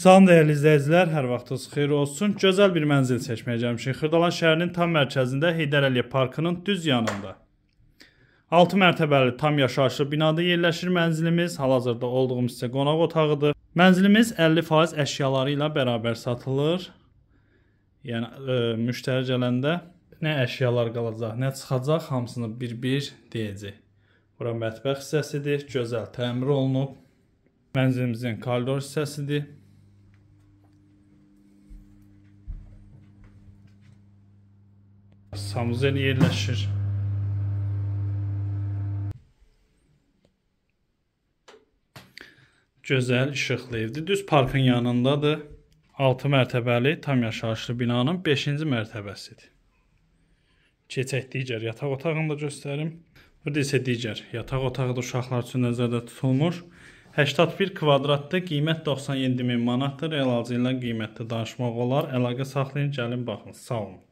Salam dəyərli izləyicilər, hər vaxtınız xeyir olsun. Gözəl bir mənzil çəkməyə gəlmişik. Xırdalan şəhərinin tam mərkəzində Heydər Əliyev parkının düz yanında. 6 mərtəbəli tam yaşayışlı binada yerləşir mənzilimiz. Hal-hazırda olduğumuz isə qonaq otağıdır. Mənzilimiz 50% əşyaları ilə bərabər satılır. Yəni ə, e, müştəri gələndə nə əşyalar qalacaq, nə çıxacaq, hamısını bir-bir deyəcək. Bura mətbəx hissəsidir, gözəl təmir olunub. Mənzilimizin koridor hissəsidir. Samuzel yerləşir. Gözəl işıqlı evdir. Düz parkın yanındadır. 6 mərtəbəli tam yaşayışlı binanın 5-ci mərtəbəsidir. Keçək digər yataq otağını da göstərim. Burada isə digər yataq otağı da uşaqlar üçün nəzərdə tutulmur. 81 kvadratdır, qiymət 97 min manatdır. Əlacı ilə qiymətdə danışmaq olar. Əlaqə saxlayın, gəlin baxın. Sağ olun.